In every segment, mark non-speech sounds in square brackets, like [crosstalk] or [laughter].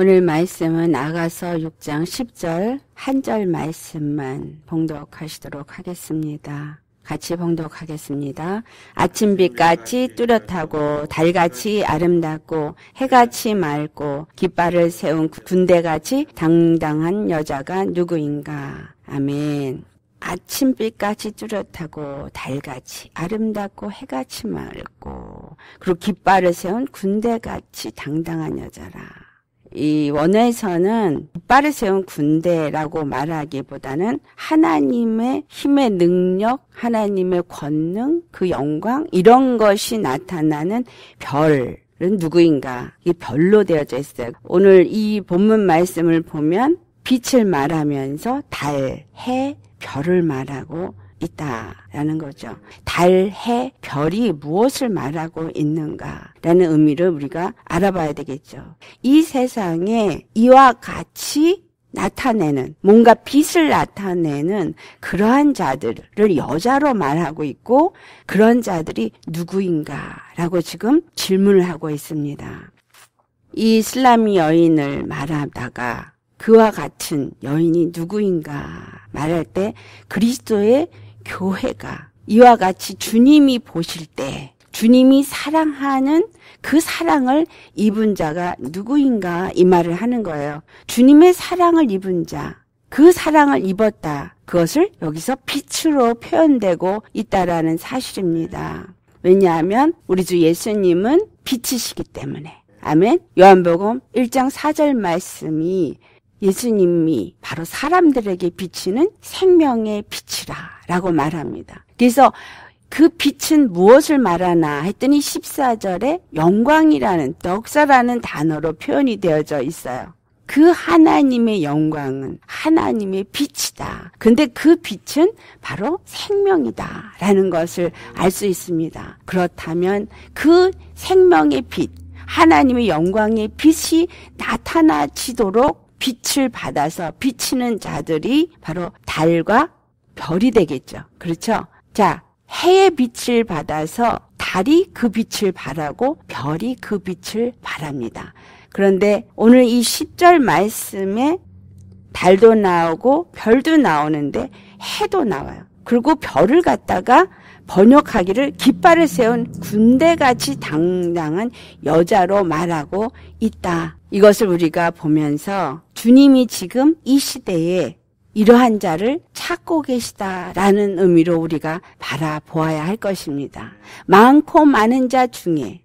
오늘 말씀은 아가서 6장 10절 한 절 말씀만 봉독하시도록 하겠습니다. 같이 봉독하겠습니다. 아침빛같이 뚜렷하고 달같이 아름답고 해같이 맑고 깃발을 세운 군대같이 당당한 여자가 누구인가. 아멘. 아침빛같이 뚜렷하고 달같이 아름답고 해같이 맑고 그리고 깃발을 세운 군대같이 당당한 여자라. 이원에서는 빠를 세운 군대라고 말하기보다는 하나님의 힘의 능력, 하나님의 권능, 그 영광 이런 것이 나타나는 별. 은 누구인가 이 별로 되어져 있어요. 오늘 이 본문 말씀을 보면 빛을 말하면서 달, 해, 별을 말하고 있다라는 거죠. 달, 해, 별이 무엇을 말하고 있는가라는 의미를 우리가 알아봐야 되겠죠. 이 세상에 이와 같이 나타내는 뭔가 빛을 나타내는 그러한 자들을 여자로 말하고 있고 그런 자들이 누구인가라고 지금 질문을 하고 있습니다. 이 슬람이 여인을 말하다가 그와 같은 여인이 누구인가 말할 때 그리스도의 교회가 이와 같이 주님이 보실 때 주님이 사랑하는 그 사랑을 입은 자가 누구인가 이 말을 하는 거예요. 주님의 사랑을 입은 자, 그 사랑을 입었다. 그것을 여기서 빛으로 표현되고 있다라는 사실입니다. 왜냐하면 우리 주 예수님은 빛이시기 때문에. 아멘. 요한복음 1장 4절 말씀이 예수님이 바로 사람들에게 비치는 생명의 빛이라 라고 말합니다. 그래서 그 빛은 무엇을 말하나 했더니 14절에 영광이라는 떡사라는 단어로 표현이 되어져 있어요. 그 하나님의 영광은 하나님의 빛이다. 근데 그 빛은 바로 생명이다. 라는 것을 알 수 있습니다. 그렇다면 그 생명의 빛, 하나님의 영광의 빛이 나타나지도록 빛을 받아서 비치는 자들이 바로 달과 별이 되겠죠. 그렇죠? 자, 해의 빛을 받아서 달이 그 빛을 바라고 별이 그 빛을 바랍니다. 그런데 오늘 이 10절 말씀에 달도 나오고 별도 나오는데 해도 나와요. 그리고 별을 갖다가 번역하기를 깃발을 세운 군대같이 당당한 여자로 말하고 있다. 이것을 우리가 보면서 주님이 지금 이 시대에 이러한 자를 찾고 계시다라는 의미로 우리가 바라보아야 할 것입니다. 많고 많은 자 중에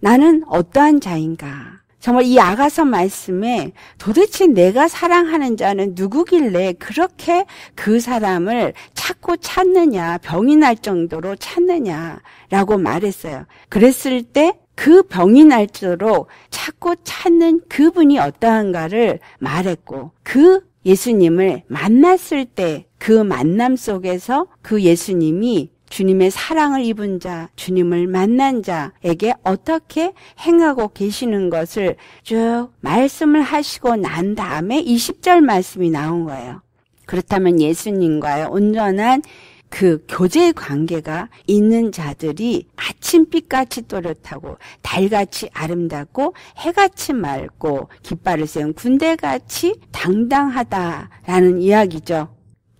나는 어떠한 자인가? 정말 이 아가서 말씀에 도대체 내가 사랑하는 자는 누구길래 그렇게 그 사람을 찾고 찾느냐, 병이 날 정도로 찾느냐라고 말했어요. 그랬을 때 그 병이 날도록 찾고 찾는 그분이 어떠한가를 말했고 그 예수님을 만났을 때 그 만남 속에서 그 예수님이 주님의 사랑을 입은 자, 주님을 만난 자에게 어떻게 행하고 계시는 것을 쭉 말씀을 하시고 난 다음에 20절 말씀이 나온 거예요. 그렇다면 예수님과의 온전한 그 교제 관계가 있는 자들이 아침빛같이 또렷하고 달같이 아름답고 해같이 맑고 깃발을 세운 군대같이 당당하다라는 이야기죠.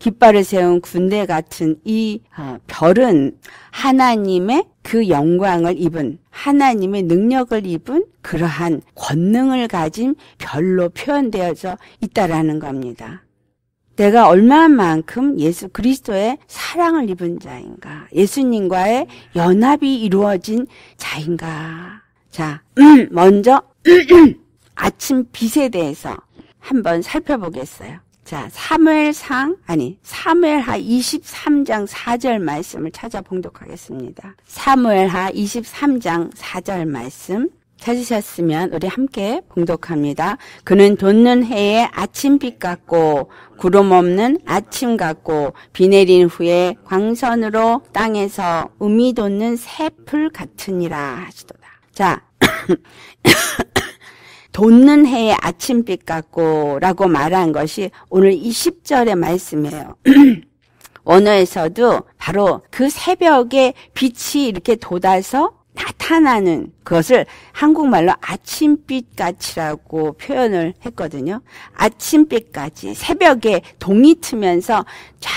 깃발을 세운 군대 같은 이 어, 별은 하나님의 그 영광을 입은 하나님의 능력을 입은 그러한 권능을 가진 별로 표현되어져 있다라는 겁니다. 내가 얼마만큼 예수 그리스도의 사랑을 입은 자인가? 예수님과의 연합이 이루어진 자인가? 자, [clears throat] 먼저 [clears throat] 아침 빛에 대해서 한번 살펴보겠어요. 자, 사무엘상 아니 사무엘하 23장 4절 말씀을 찾아 봉독하겠습니다. 사무엘하 23장 4절 말씀 찾으셨으면 우리 함께 봉독합니다. 그는 돋는 해에 아침빛 같고 구름 없는 아침 같고 비 내린 후에 광선으로 땅에서 음이 돋는 새풀 같으니라 하시도다. 자, 돋는 해의 아침빛 같고라고 말한 것이 오늘 20절의 말씀이에요. [clears throat] 원어에서도 바로 그 새벽에 빛이 이렇게 돋아서 나타나는 그것을 한국말로 아침빛같이라고 표현을 했거든요. 아침빛까지 새벽에 동이 트면서 쫙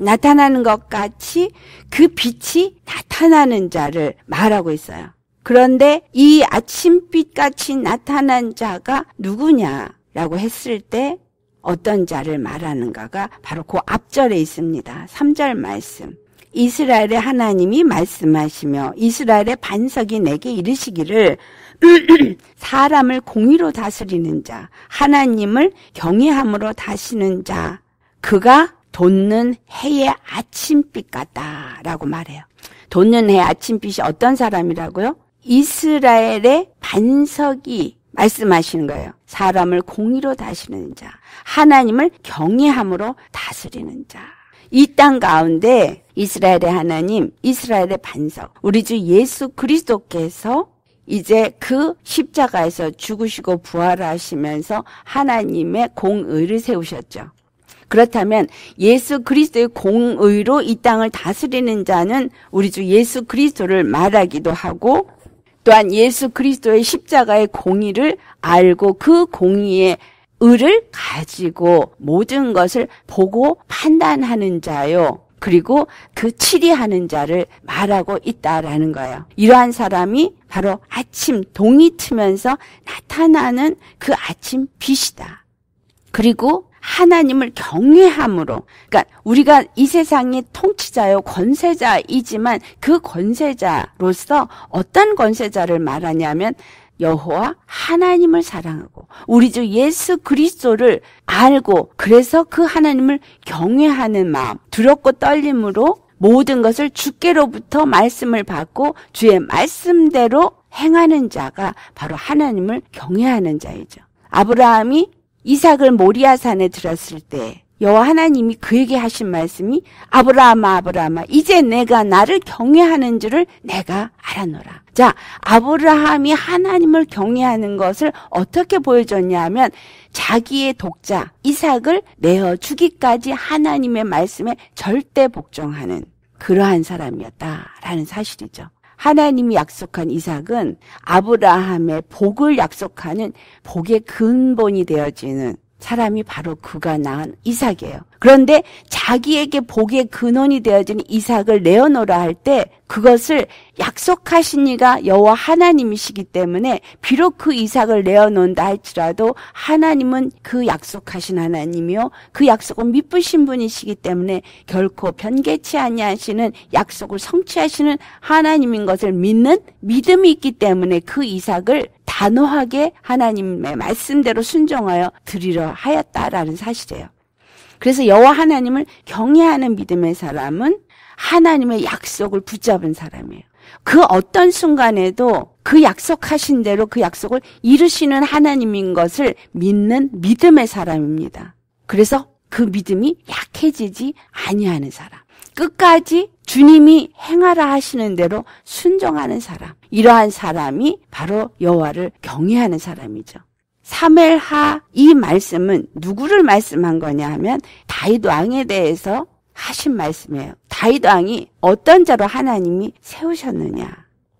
나타나는 것 같이 그 빛이 나타나는 자를 말하고 있어요. 그런데 이 아침빛 같이 나타난 자가 누구냐라고 했을 때 어떤 자를 말하는가가 바로 그 앞절에 있습니다. 3절 말씀. 이스라엘의 하나님이 말씀하시며 이스라엘의 반석이 내게 이르시기를 [clears throat] 사람을 공의로 다스리는 자 하나님을 경외함으로 다시는 자 그가 돋는 해의 아침빛 같다라고 말해요. 돋는 해 아침빛이 어떤 사람이라고요? 이스라엘의 반석이 말씀하시는 거예요. 사람을 공의로 다스리는 자, 하나님을 경외함으로 다스리는 자. 이 땅 가운데 이스라엘의 하나님, 이스라엘의 반석, 우리 주 예수 그리스도께서 이제 그 십자가에서 죽으시고 부활하시면서 하나님의 공의를 세우셨죠. 그렇다면 예수 그리스도의 공의로 이 땅을 다스리는 자는 우리 주 예수 그리스도를 말하기도 하고 또한 예수 그리스도의 십자가의 공의를 알고 그 공의의 의를 가지고 모든 것을 보고 판단하는 자요. 그리고 그 치리하는 자를 말하고 있다라는 거예요. 이러한 사람이 바로 아침 동이 트면서 나타나는 그 아침 빛이다. 그리고 하나님을 경외함으로 그러니까 우리가 이 세상의 통치자요 권세자이지만 그 권세자로서 어떤 권세자를 말하냐면 여호와 하나님을 사랑하고 우리 주 예수 그리스도를 알고 그래서 그 하나님을 경외하는 마음 두렵고 떨림으로 모든 것을 주께로부터 말씀을 받고 주의 말씀대로 행하는 자가 바로 하나님을 경외하는 자이죠. 아브라함이 이삭을 모리아산에 들었을 때 여호와 하나님이 그에게 하신 말씀이 아브라함아 아브라함아 이제 내가 나를 경외하는 줄을 내가 알아노라. 자, 아브라함이 하나님을 경외하는 것을 어떻게 보여줬냐면 자기의 독자 이삭을 내어 주기까지 하나님의 말씀에 절대 복종하는 그러한 사람이었다라는 사실이죠. 하나님이 약속한 이삭은 아브라함의 복을 약속하는 복의 근본이 되어지는 사람이 바로 그가 낳은 이삭이에요. 그런데 자기에게 복의 근원이 되어진 이삭을 내어놓으라 할 때 그것을 약속하신 이가 여호와 하나님이시기 때문에 비록 그 이삭을 내어놓는다 할지라도 하나님은 그 약속하신 하나님이요 그 약속은 믿으신 분이시기 때문에 결코 변개치 아니하시는 약속을 성취하시는 하나님인 것을 믿는 믿음이 있기 때문에 그 이삭을 단호하게 하나님의 말씀대로 순종하여 드리려 하였다라는 사실이에요. 그래서 여호와 하나님을 경외하는 믿음의 사람은 하나님의 약속을 붙잡은 사람이에요. 그 어떤 순간에도 그 약속하신 대로 그 약속을 이루시는 하나님인 것을 믿는 믿음의 사람입니다. 그래서 그 믿음이 약해지지 아니하는 사람. 끝까지 주님이 행하라 하시는 대로 순종하는 사람. 이러한 사람이 바로 여호와를 경외하는 사람이죠. 사멜하 이 말씀은 누구를 말씀한 거냐 하면 다윗 왕에 대해서 하신 말씀이에요. 다윗 왕이 어떤 자로 하나님이 세우셨느냐.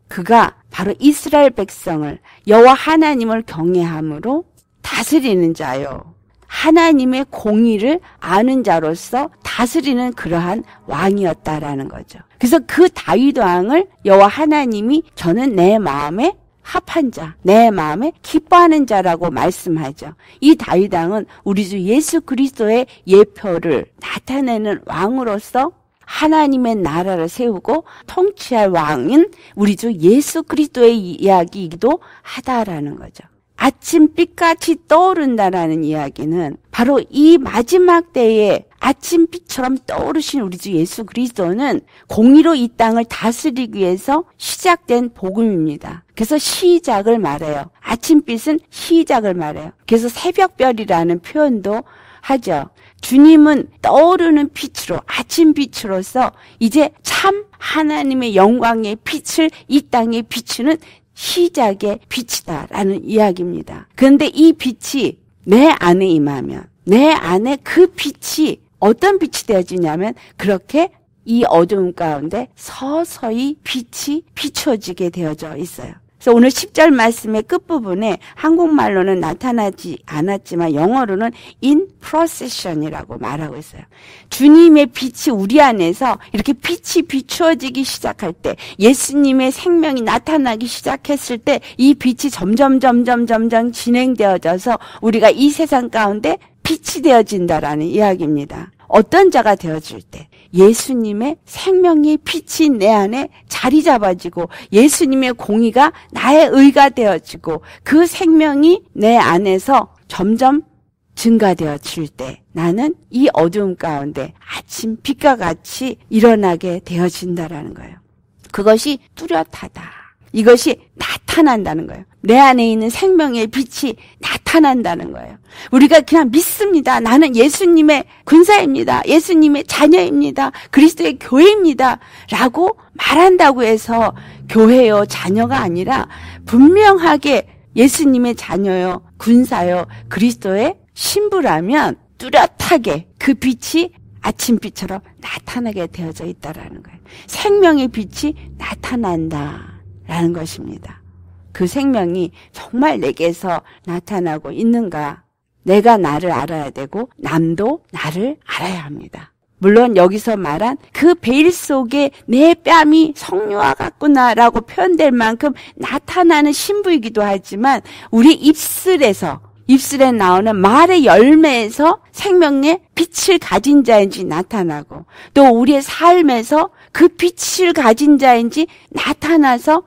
그가 바로 이스라엘 백성을 여호와 하나님을 경외함으로 다스리는 자요. 하나님의 공의를 아는 자로서 다스리는 그러한 왕이었다라는 거죠. 그래서 그 다윗 왕을 여호와 하나님이 저는 내 마음에 합한 자, 내 마음에 기뻐하는 자라고 말씀하죠. 이 다윗왕은 우리 주 예수 그리스도의 예표를 나타내는 왕으로서 하나님의 나라를 세우고 통치할 왕인 우리 주 예수 그리스도의 이야기이기도 하다라는 거죠. 아침 빛같이 떠오른다라는 이야기는 바로 이 마지막 때에 아침빛처럼 떠오르신 우리 주 예수 그리스도는 공의로 이 땅을 다스리기 위해서 시작된 복음입니다. 그래서 시작을 말해요. 아침빛은 시작을 말해요. 그래서 새벽별이라는 표현도 하죠. 주님은 떠오르는 빛으로 아침 빛으로서 이제 참 하나님의 영광의 빛을 이 땅에 비추는 시작의 빛이다라는 이야기입니다. 그런데 이 빛이 내 안에 임하면 내 안에 그 빛이 어떤 빛이 되어지냐면 그렇게 이 어둠 가운데 서서히 빛이 비춰지게 되어져 있어요. 그래서 오늘 10절 말씀의 끝부분에 한국말로는 나타나지 않았지만 영어로는 in procession이라고 말하고 있어요. 주님의 빛이 우리 안에서 이렇게 빛이 비추어지기 시작할 때 예수님의 생명이 나타나기 시작했을 때 이 빛이 점점 점점 점점 진행되어져서 우리가 이 세상 가운데 빛이 되어진다라는 이야기입니다. 어떤 자가 되어줄 때 예수님의 생명이 빛이 내 안에 자리 잡아지고 예수님의 공의가 나의 의가 되어지고 그 생명이 내 안에서 점점 증가되어 질때 나는 이 어두움 가운데 아침 빛과 같이 일어나게 되어진다라는 거예요. 그것이 뚜렷하다. 이것이 나타난다는 거예요. 내 안에 있는 생명의 빛이 나타난다는 거예요. 우리가 그냥 믿습니다. 나는 예수님의 군사입니다. 예수님의 자녀입니다. 그리스도의 교회입니다. 라고 말한다고 해서 교회요, 자녀가 아니라 분명하게 예수님의 자녀요, 군사요, 그리스도의 신부라면 뚜렷하게 그 빛이 아침빛처럼 나타나게 되어져 있다라는 거예요. 생명의 빛이 나타난다. 라는 것입니다. 그 생명이 정말 내게서 나타나고 있는가? 내가 나를 알아야 되고 남도 나를 알아야 합니다. 물론 여기서 말한 그 베일 속에 내 뺨이 성류와 같구나라고 표현될 만큼 나타나는 신부이기도 하지만 우리 입술에서 입술에 나오는 말의 열매에서 생명의 빛을 가진 자인지 나타나고 또 우리의 삶에서 그 빛을 가진 자인지 나타나서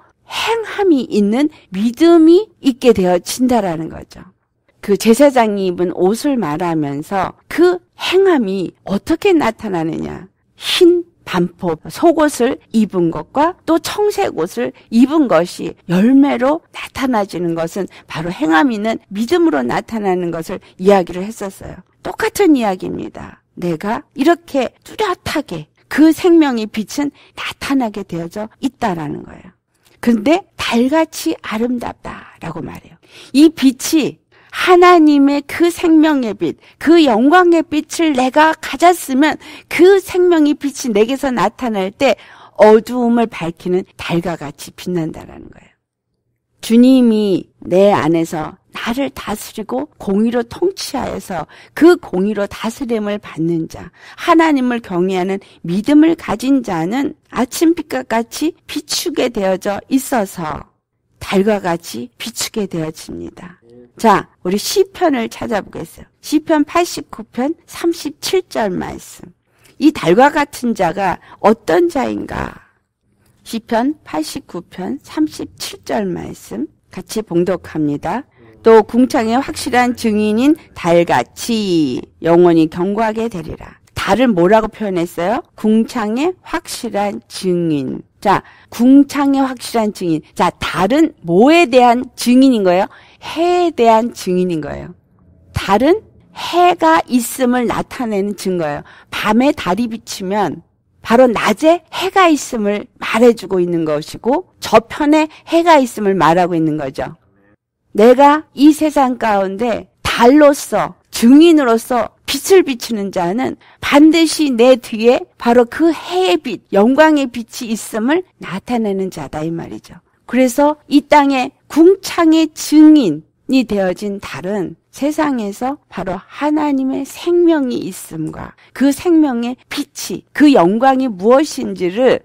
행함이 있는 믿음이 있게 되어진다라는 거죠. 그 제사장이 입은 옷을 말하면서 그 행함이 어떻게 나타나느냐. 흰 반포 속옷을 입은 것과 또 청색 옷을 입은 것이 열매로 나타나지는 것은 바로 행함 있는 믿음으로 나타나는 것을 이야기를 했었어요. 똑같은 이야기입니다. 내가 이렇게 뚜렷하게 그 생명의 빛은 나타나게 되어져 있다라는 거예요. 근데 달같이 아름답다라고 말해요. 이 빛이 하나님의 그 생명의 빛, 그 영광의 빛을 내가 가졌으면 그 생명의 빛이 내게서 나타날 때 어두움을 밝히는 달과 같이 빛난다라는 거예요. 주님이 내 안에서 나를 다스리고 공의로 통치하여서 그 공의로 다스림을 받는 자, 하나님을 경외하는 믿음을 가진 자는 아침빛과 같이 비추게 되어져 있어서 달과 같이 비추게 되어집니다. 자, 우리 시편을 찾아보겠어요. 시편 89편 37절 말씀. 이 달과 같은 자가 어떤 자인가? 시편 89편 37절 말씀 같이 봉독합니다. 또 궁창의 확실한 증인인 달같이 영원히 경고하게 되리라. 달을 뭐라고 표현했어요? 궁창의 확실한 증인. 자, 궁창의 확실한 증인. 자, 달은 뭐에 대한 증인인 거예요? 해에 대한 증인인 거예요. 달은 해가 있음을 나타내는 증거예요. 밤에 달이 비치면 바로 낮에 해가 있음을 말해주고 있는 것이고 저편에 해가 있음을 말하고 있는 거죠. 내가 이 세상 가운데 달로서 증인으로서 빛을 비추는 자는 반드시 내 뒤에 바로 그 해의 빛, 영광의 빛이 있음을 나타내는 자다 이 말이죠. 그래서 이 땅에 궁창의 증인이 되어진 달은 세상에서 바로 하나님의 생명이 있음과 그 생명의 빛이 그 영광이 무엇인지를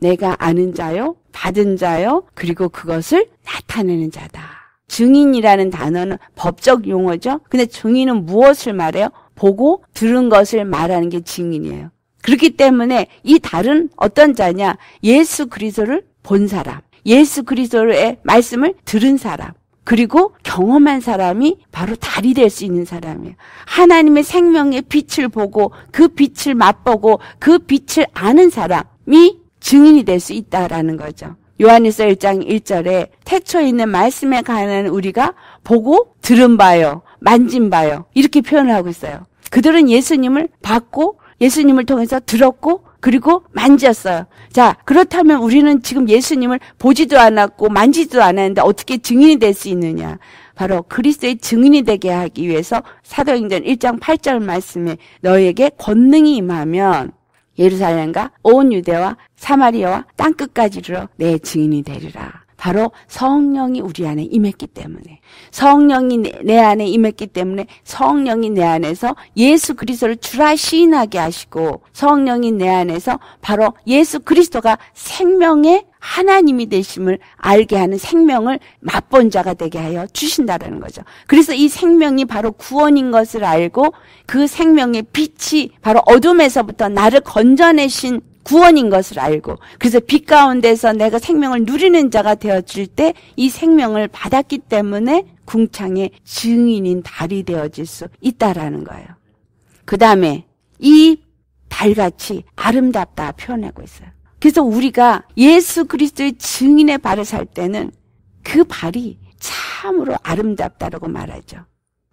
내가 아는 자요, 받은 자요, 그리고 그것을 나타내는 자다. 증인이라는 단어는 법적 용어죠. 근데 증인은 무엇을 말해요? 보고 들은 것을 말하는 게 증인이에요. 그렇기 때문에 이 달은 어떤 자냐? 예수 그리스도를 본 사람, 예수 그리스도의 말씀을 들은 사람, 그리고 경험한 사람이 바로 달이 될 수 있는 사람이에요. 하나님의 생명의 빛을 보고 그 빛을 맛보고 그 빛을 아는 사람이 증인이 될 수 있다라는 거죠. 요한일서 1장 1절에 태초에 있는 말씀에 관한 우리가 보고 들은 바요, 만진 바요 이렇게 표현을 하고 있어요. 그들은 예수님을 받고 예수님을 통해서 들었고 그리고 만졌어요. 자, 그렇다면 우리는 지금 예수님을 보지도 않았고 만지지도 않았는데 어떻게 증인이 될 수 있느냐? 바로 그리스도의 증인이 되게 하기 위해서 사도행전 1장 8절 말씀에 너에게 권능이 임하면 예루살렘과 온 유대와 사마리아와 땅 끝까지 로내 증인이 되리라. 바로 성령이 우리 안에 임했기 때문에 성령이 내, 내 안에 임했기 때문에 성령이 내 안에서 예수 그리스도를 주라 시인하게 하시고 성령이 내 안에서 바로 예수 그리스도가 생명의 하나님이 되심을 알게 하는 생명을 맛본 자가 되게 하여 주신다라는 거죠. 그래서 이 생명이 바로 구원인 것을 알고 그 생명의 빛이 바로 어둠에서부터 나를 건져내신 구원인 것을 알고 그래서 빛 가운데서 내가 생명을 누리는 자가 되어질 때 이 생명을 받았기 때문에 궁창의 증인인 달이 되어질 수 있다라는 거예요. 그 다음에 이 달같이 아름답다 표현하고 있어요. 그래서 우리가 예수 그리스도의 증인의 발을 살 때는 그 발이 참으로 아름답다라고 말하죠.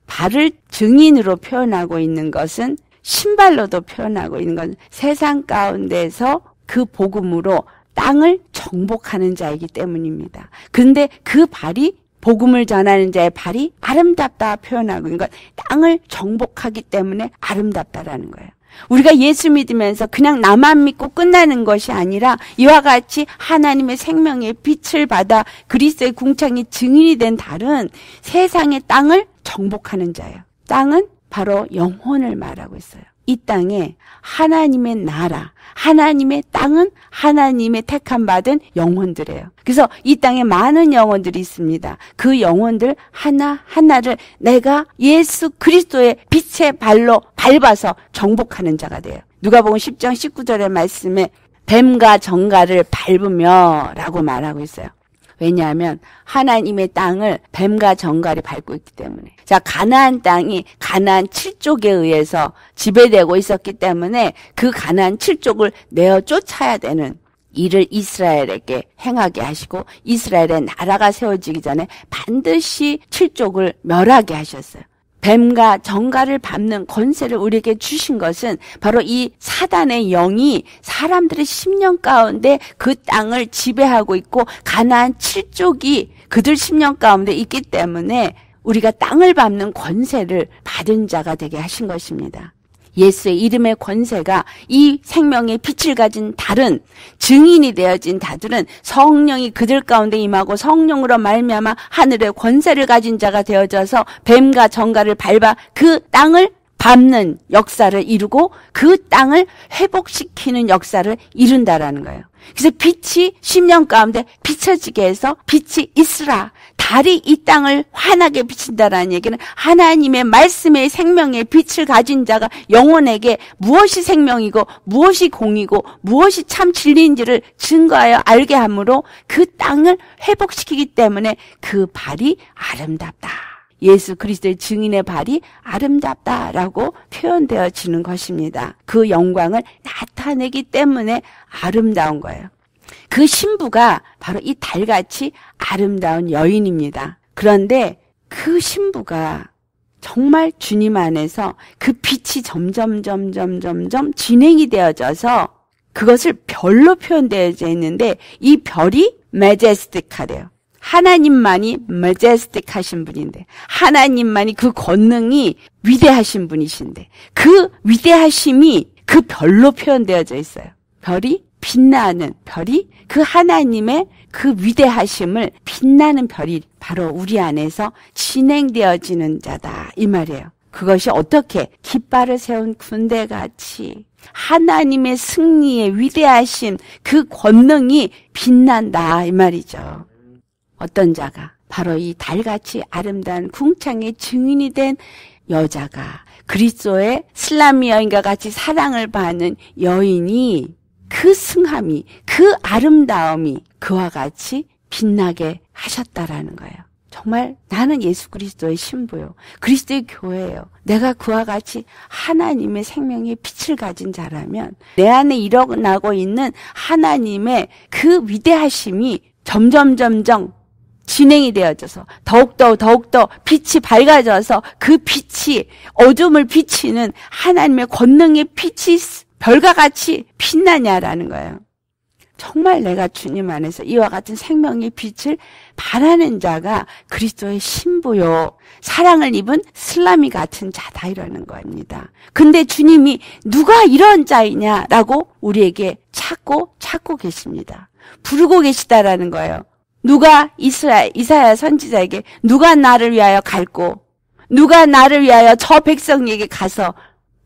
발을 증인으로 표현하고 있는 것은 신발로도 표현하고 있는 건 세상 가운데서 그 복음으로 땅을 정복하는 자이기 때문입니다. 근데 그 발이 복음을 전하는 자의 발이 아름답다 표현하고 있는 건 땅을 정복하기 때문에 아름답다라는 거예요. 우리가 예수 믿으면서 그냥 나만 믿고 끝나는 것이 아니라 이와 같이 하나님의 생명의 빛을 받아 그리스의 궁창이 증인이 된 다른 세상의 땅을 정복하는 자예요. 땅은 바로 영혼을 말하고 있어요. 이 땅에 하나님의 나라, 하나님의 땅은 하나님의 택함 받은 영혼들이에요. 그래서 이 땅에 많은 영혼들이 있습니다. 그 영혼들 하나 하나를 내가 예수 그리스도의 빛의 발로 밟아서 정복하는 자가 돼요. 누가복음 10장 19절의 말씀에 뱀과 정가를 밟으며라고 말하고 있어요. 왜냐하면 하나님의 땅을 뱀과 정갈이 밟고 있기 때문에. 자, 가나안 땅이 가나안 7족에 의해서 지배되고 있었기 때문에 그 가나안 7족을 내어 쫓아야 되는 이를 이스라엘에게 행하게 하시고 이스라엘의 나라가 세워지기 전에 반드시 7족을 멸하게 하셨어요. 뱀과 정가를 밟는 권세를 우리에게 주신 것은 바로 이 사단의 영이 사람들의 심령 가운데 그 땅을 지배하고 있고 가나안 칠족이 그들 심령 가운데 있기 때문에 우리가 땅을 밟는 권세를 받은 자가 되게 하신 것입니다. 예수의 이름의 권세가 이 생명의 빛을 가진 다른 증인이 되어진 다들은 성령이 그들 가운데 임하고 성령으로 말미암아 하늘의 권세를 가진 자가 되어져서 뱀과 정가를 밟아 그 땅을 밟는 역사를 이루고 그 땅을 회복시키는 역사를 이룬다라는 거예요. 그래서 빛이 심령 가운데 비춰지게 해서 빛이 있으라. 달이 이 땅을 환하게 비친다라는 얘기는 하나님의 말씀의 생명의 빛을 가진 자가 영혼에게 무엇이 생명이고 무엇이 공이고 무엇이 참 진리인지를 증거하여 알게 함으로 그 땅을 회복시키기 때문에 그 발이 아름답다. 예수 그리스도의 증인의 발이 아름답다라고 표현되어지는 것입니다. 그 영광을 나타내기 때문에 아름다운 거예요. 그 신부가 바로 이 달같이 아름다운 여인입니다. 그런데 그 신부가 정말 주님 안에서 그 빛이 점점, 점점, 점점 진행이 되어져서 그것을 별로 표현되어져 있는데 이 별이 매제스틱하대요. 하나님만이 매제스틱하신 분인데 하나님만이 그 권능이 위대하신 분이신데 그 위대하심이 그 별로 표현되어져 있어요. 별이 빛나는 별이 그 하나님의 그 위대하심을 빛나는 별이 바로 우리 안에서 진행되어지는 자다 이 말이에요. 그것이 어떻게 깃발을 세운 군대같이 하나님의 승리의 위대하신 그 권능이 빛난다 이 말이죠. 어떤 자가 바로 이 달같이 아름다운 궁창의 증인이 된 여자가 그리스도의 슬람 여인과 같이 사랑을 받는 여인이 그 승함이, 그 아름다움이 그와 같이 빛나게 하셨다라는 거예요. 정말 나는 예수 그리스도의 신부요. 그리스도의 교회예요. 내가 그와 같이 하나님의 생명의 빛을 가진 자라면 내 안에 일어나고 있는 하나님의 그 위대하심이 점점 점점 진행이 되어져서 더욱더 더욱더 빛이 밝아져서 그 빛이 어둠을 비치는 하나님의 권능의 빛이 별과 같이 빛나냐라는 거예요. 정말 내가 주님 안에서 이와 같은 생명의 빛을 바라는 자가 그리스도의 신부요. 사랑을 입은 슬람이 같은 자다 이러는 겁니다. 근데 주님이 누가 이런 자이냐라고 우리에게 찾고 찾고 계십니다. 부르고 계시다라는 거예요. 누가 이스라 이사야 선지자에게 누가 나를 위하여 갈고 누가 나를 위하여 저 백성에게 가서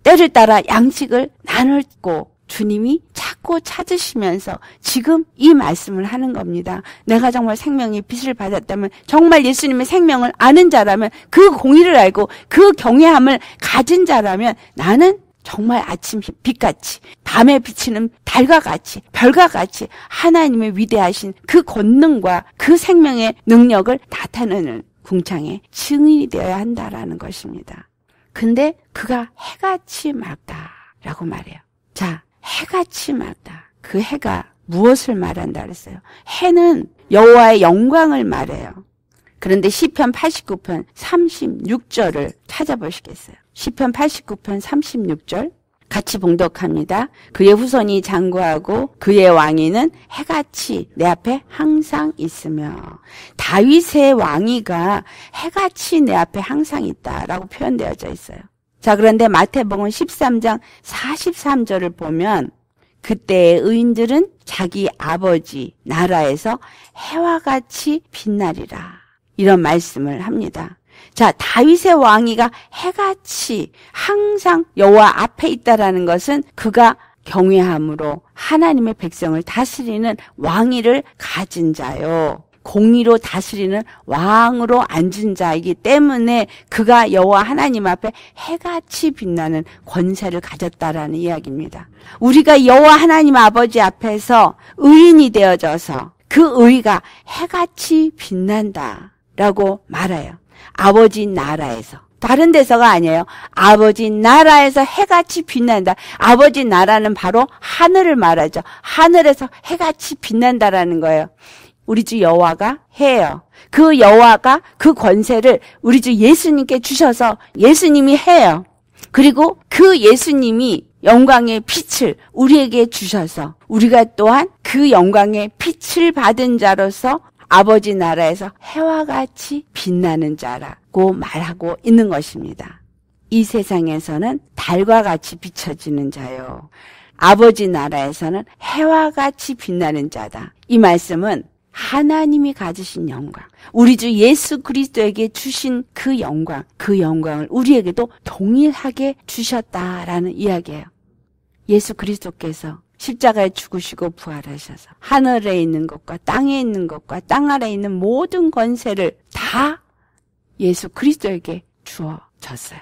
때를 따라 양식을 나눌고 주님이 찾고 찾으시면서 지금 이 말씀을 하는 겁니다. 내가 정말 생명의 빛을 받았다면 정말 예수님의 생명을 아는 자라면 그 공의를 알고 그 경외함을 가진 자라면 나는 정말 아침 빛같이 밤에 비치는 달과 같이 별과 같이 하나님의 위대하신 그 권능과 그 생명의 능력을 나타내는 궁창의 증인이 되어야 한다라는 것입니다. 근데 그가 해같이 맑다라고 말해요. 자, 해같이 맑다. 그 해가 무엇을 말한다 그랬어요? 해는 여호와의 영광을 말해요. 그런데 시편 89편 36절을 찾아보시겠어요? 시편 89편 36절 같이 봉독합니다. 그의 후손이 장구하고 그의 왕위는 해같이 내 앞에 항상 있으며 다윗의 왕위가 해같이 내 앞에 항상 있다라고 표현되어져 있어요. 자 그런데 마태복음 13장 43절을 보면 그때의 의인들은 자기 아버지 나라에서 해와 같이 빛나리라 이런 말씀을 합니다. 자, 다윗의 왕위가 해같이 항상 여호와 앞에 있다라는 것은 그가 경외함으로 하나님의 백성을 다스리는 왕위를 가진 자요. 공의로 다스리는 왕으로 앉은 자이기 때문에 그가 여호와 하나님 앞에 해같이 빛나는 권세를 가졌다라는 이야기입니다. 우리가 여호와 하나님 아버지 앞에서 의인이 되어져서 그 의가 해같이 빛난다라고 말해요. 아버지 나라에서. 다른 데서가 아니에요. 아버지 나라에서 해같이 빛난다. 아버지 나라는 바로 하늘을 말하죠. 하늘에서 해같이 빛난다라는 거예요. 우리 주 여호와가 해요. 그 여호와가 그 권세를 우리 주 예수님께 주셔서 예수님이 해요. 그리고 그 예수님이 영광의 빛을 우리에게 주셔서 우리가 또한 그 영광의 빛을 받은 자로서 아버지 나라에서 해와 같이 빛나는 자라고 말하고 있는 것입니다. 이 세상에서는 달과 같이 비춰지는 자요. 아버지 나라에서는 해와 같이 빛나는 자다. 이 말씀은 하나님이 가지신 영광, 우리 주 예수 그리스도에게 주신 그 영광, 그 영광을 우리에게도 동일하게 주셨다라는 이야기예요. 예수 그리스도께서 십자가에 죽으시고 부활하셔서 하늘에 있는 것과 땅에 있는 것과 땅 아래 있는 모든 권세를 다 예수 그리스도에게 주어졌어요.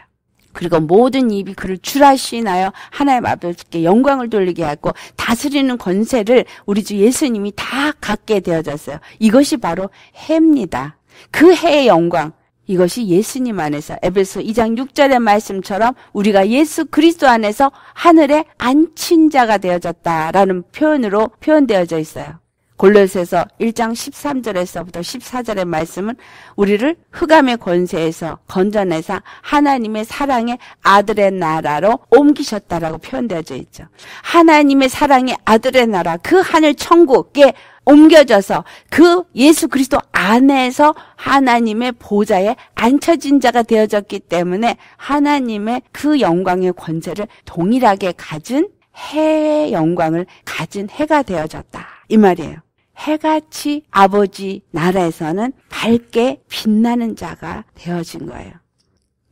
그리고 모든 입이 그를 출하시나요 하나님 아버지께 영광을 돌리게 하고 다스리는 권세를 우리 주 예수님이 다 갖게 되어졌어요. 이것이 바로 해입니다. 그 해의 영광, 이것이 예수님 안에서 에베소 2장 6절의 말씀처럼 우리가 예수 그리스도 안에서 하늘에 앉힌 자가 되어졌다라는 표현으로 표현되어져 있어요. 골로새서 1장 13절에서부터 14절의 말씀은 우리를 흑암의 권세에서 건져내사 하나님의 사랑의 아들의 나라로 옮기셨다라고 표현되어져 있죠. 하나님의 사랑의 아들의 나라, 그 하늘 천국에 옮겨져서 그 예수 그리스도 안에서 하나님의 보좌에 앉혀진 자가 되어졌기 때문에 하나님의 그 영광의 권세를 동일하게 가진 해의 영광을 가진 해가 되어졌다. 이 말이에요. 해같이 아버지 나라에서는 밝게 빛나는 자가 되어진 거예요.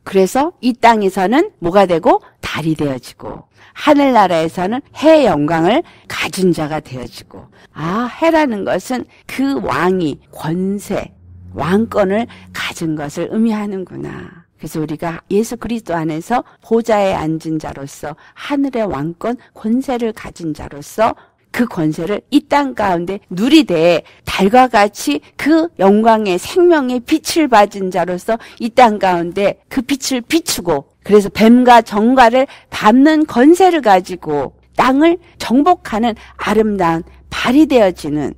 그래서 이 땅에서는 뭐가 되고 달이 되어지고 하늘나라에서는 해 영광을 가진 자가 되어지고 아 해라는 것은 그 왕이 권세 왕권을 가진 것을 의미하는구나. 그래서 우리가 예수 그리스도 안에서 보좌에 앉은 자로서 하늘의 왕권 권세를 가진 자로서 그 권세를 이 땅 가운데 누리되 달과 같이 그 영광의 생명의 빛을 받은 자로서 이 땅 가운데 그 빛을 비추고 그래서 뱀과 정갈를 밟는 건세를 가지고 땅을 정복하는 아름다운 발이 되어지는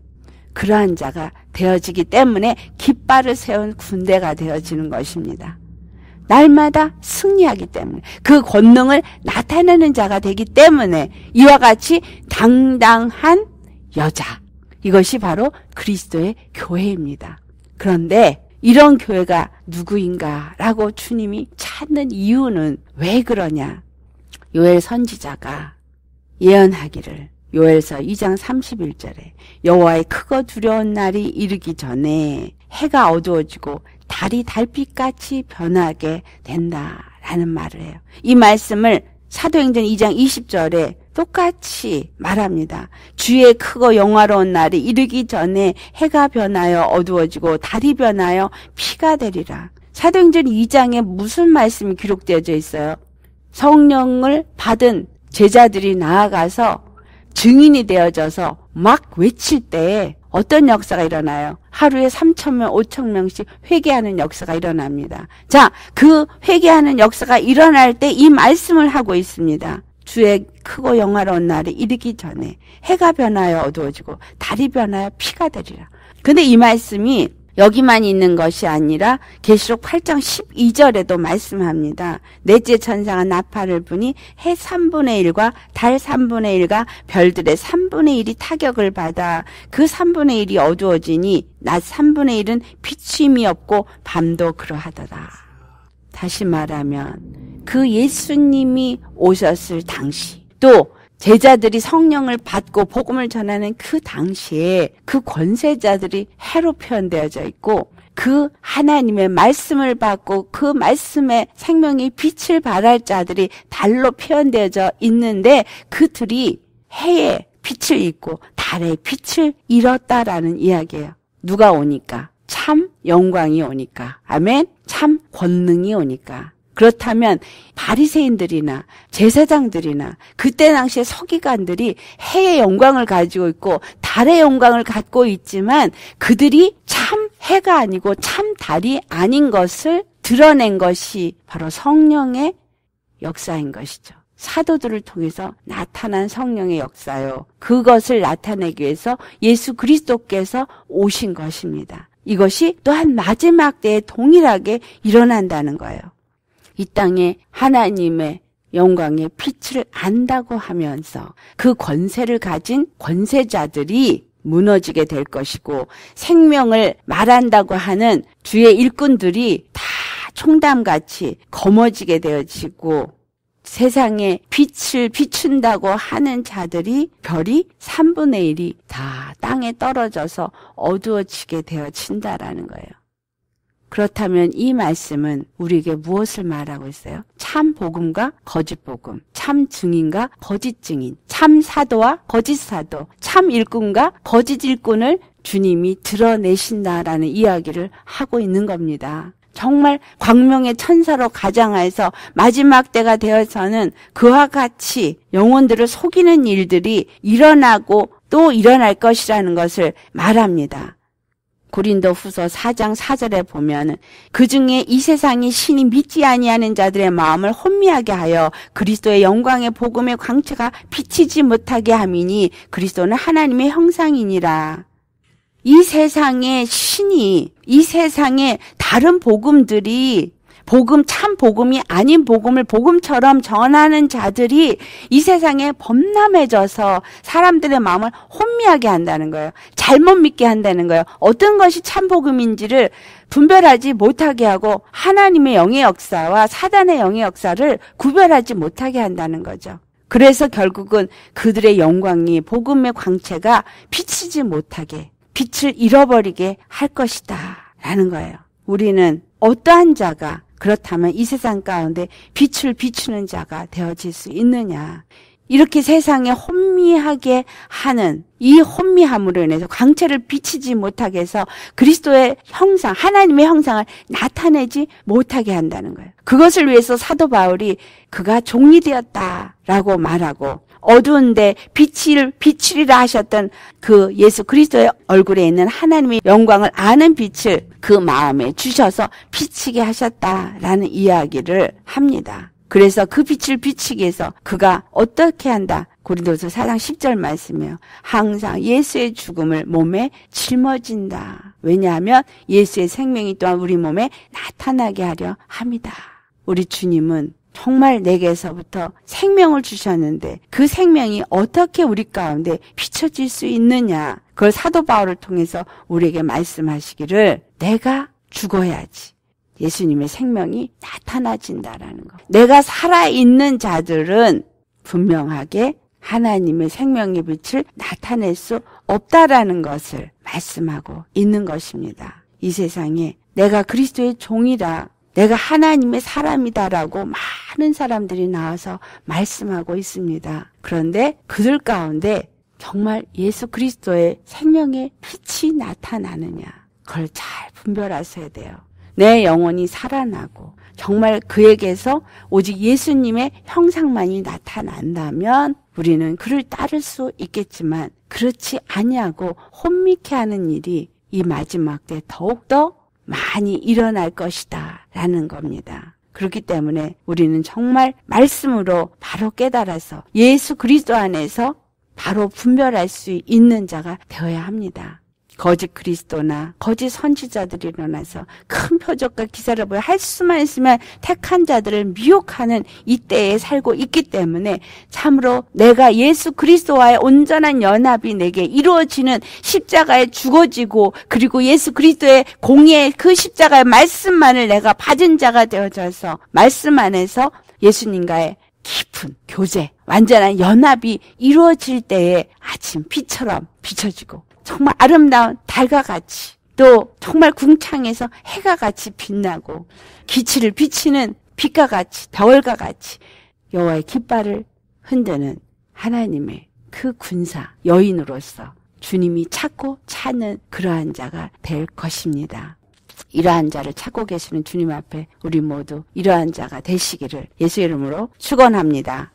그러한 자가 되어지기 때문에 깃발을 세운 군대가 되어지는 것입니다. 날마다 승리하기 때문에 그 권능을 나타내는 자가 되기 때문에 이와 같이 당당한 여자 이것이 바로 그리스도의 교회입니다. 그런데 이런 교회가 누구인가라고 주님이 찾는 이유는 왜 그러냐? 요엘 선지자가 예언하기를 요엘서 2장 31절에 여호와의 크고 두려운 날이 이르기 전에 해가 어두워지고 달이 달빛같이 변하게 된다라는 말을 해요. 이 말씀을 사도행전 2장 20절에 똑같이 말합니다. 주의 크고 영화로운 날이 이르기 전에 해가 변하여 어두워지고 달이 변하여 피가 되리라. 사도행전 2장에 무슨 말씀이 기록되어져 있어요? 성령을 받은 제자들이 나아가서 증인이 되어져서 막 외칠 때에 어떤 역사가 일어나요? 하루에 3천명, 5천명씩 회개하는 역사가 일어납니다. 자, 그 회개하는 역사가 일어날 때 이 말씀을 하고 있습니다. 주의 크고 영화로운 날이 이르기 전에 해가 변하여 어두워지고 달이 변하여 피가 되리라. 근데 이 말씀이 여기만 있는 것이 아니라 계시록 8장 12절에도 말씀합니다. 넷째 천사가 나팔을 부니 해 3분의 1과 달 3분의 1과 별들의 3분의 1이 타격을 받아 그 3분의 1이 어두워지니 낮 3분의 1은 빛이 없고 밤도 그러하더라. 다시 말하면 그 예수님이 오셨을 당시 또 제자들이 성령을 받고 복음을 전하는 그 당시에 그 권세자들이 해로 표현되어져 있고 그 하나님의 말씀을 받고 그 말씀의 생명의 빛을 발할 자들이 달로 표현되어져 있는데 그들이 해에 빛을 잃고 달에 빛을 잃었다라는 이야기예요. 누가 오니까 참 영광이 오니까. 아멘. 참 권능이 오니까. 그렇다면 바리새인들이나 제사장들이나 그때 당시에 서기관들이 해의 영광을 가지고 있고 달의 영광을 갖고 있지만 그들이 참 해가 아니고 참 달이 아닌 것을 드러낸 것이 바로 성령의 역사인 것이죠. 사도들을 통해서 나타난 성령의 역사요. 그것을 나타내기 위해서 예수 그리스도께서 오신 것입니다. 이것이 또한 마지막 때에 동일하게 일어난다는 거예요. 이 땅에 하나님의 영광의 빛을 안다고 하면서 그 권세를 가진 권세자들이 무너지게 될 것이고 생명을 말한다고 하는 주의 일꾼들이 다 총담같이 검어지게 되어지고 세상에 빛을 비춘다고 하는 자들이 별이 3분의 1이 다 땅에 떨어져서 어두워지게 되어진다라는 거예요. 그렇다면 이 말씀은 우리에게 무엇을 말하고 있어요? 참 복음과 거짓 복음, 참 증인과 거짓 증인, 참 사도와 거짓 사도, 참 일꾼과 거짓 일꾼을 주님이 드러내신다라는 이야기를 하고 있는 겁니다. 정말 광명의 천사로 가장여서 마지막 때가 되어서는 그와 같이 영혼들을 속이는 일들이 일어나고 또 일어날 것이라는 것을 말합니다. 고린도 후서 4장 4절에 보면 그 중에 이 세상이 신이 믿지 아니하는 자들의 마음을 혼미하게 하여 그리스도의 영광의 복음의 광채가 비치지 못하게 함이니 그리스도는 하나님의 형상이니라. 이 세상의 신이 이 세상의 다른 복음들이 복음 참 복음이 아닌 복음을 복음처럼 전하는 자들이 이 세상에 범람해져서 사람들의 마음을 혼미하게 한다는 거예요. 잘못 믿게 한다는 거예요. 어떤 것이 참 복음인지를 분별하지 못하게 하고 하나님의 영의 역사와 사단의 영의 역사를 구별하지 못하게 한다는 거죠. 그래서 결국은 그들의 영광이 복음의 광채가 비치지 못하게 빛을 잃어버리게 할 것이다. 라는 거예요. 우리는 어떠한 자가 그렇다면 이 세상 가운데 빛을 비추는 자가 되어질 수 있느냐. 이렇게 세상에 혼미하게 하는 이 혼미함으로 인해서 광채를 비치지 못하게 해서 그리스도의 형상, 하나님의 형상을 나타내지 못하게 한다는 거예요. 그것을 위해서 사도 바울이 그가 종이 되었다라고 말하고 어두운데 빛을 빛이라 하셨던 그 예수 그리스도의 얼굴에 있는 하나님의 영광을 아는 빛을 그 마음에 주셔서 비치게 하셨다라는 이야기를 합니다. 그래서 그 빛을 비치기 해서 그가 어떻게 한다? 고린도서 4장 10절 말씀이에요. 항상 예수의 죽음을 몸에 짊어진다. 왜냐하면 예수의 생명이 또한 우리 몸에 나타나게 하려 합니다. 우리 주님은 정말 내게서부터 생명을 주셨는데 그 생명이 어떻게 우리 가운데 비춰질 수 있느냐. 그걸 사도 바울을 통해서 우리에게 말씀하시기를 내가 죽어야지. 예수님의 생명이 나타나진다라는 거. 내가 살아있는 자들은 분명하게 하나님의 생명의 빛을 나타낼 수 없다라는 것을 말씀하고 있는 것입니다. 이 세상에 내가 그리스도의 종이라 내가 하나님의 사람이다라고 많은 사람들이 나와서 말씀하고 있습니다. 그런데 그들 가운데 정말 예수 그리스도의 생명의 빛이 나타나느냐. 그걸 잘 분별하셔야 돼요. 내 영혼이 살아나고 정말 그에게서 오직 예수님의 형상만이 나타난다면 우리는 그를 따를 수 있겠지만 그렇지 아니하고 혼미케 하는 일이 이 마지막 때 더욱더 많이 일어날 것이다. 라는 겁니다. 그렇기 때문에 우리는 정말 말씀으로 바로 깨달아서 예수 그리스도 안에서 바로 분별할 수 있는 자가 되어야 합니다. 거짓 그리스도나 거짓 선지자들이 일어나서 큰 표적과 기사를 보여 할 수만 있으면 택한 자들을 미혹하는 이때에 살고 있기 때문에 참으로 내가 예수 그리스도와의 온전한 연합이 내게 이루어지는 십자가에 죽어지고 그리고 예수 그리스도의 공의의 그 십자가의 말씀만을 내가 받은 자가 되어져서 말씀 안에서 예수님과의 깊은 교제, 완전한 연합이 이루어질 때에 아침 빛처럼 비춰지고 정말 아름다운 달과 같이 또 정말 궁창에서 해가 같이 빛나고 기치를 비치는 빛과 같이 별과 같이 여호와의 깃발을 흔드는 하나님의 그 군사 여인으로서 주님이 찾고 찾는 그러한 자가 될 것입니다. 이러한 자를 찾고 계시는 주님 앞에 우리 모두 이러한 자가 되시기를 예수 이름으로 축원합니다.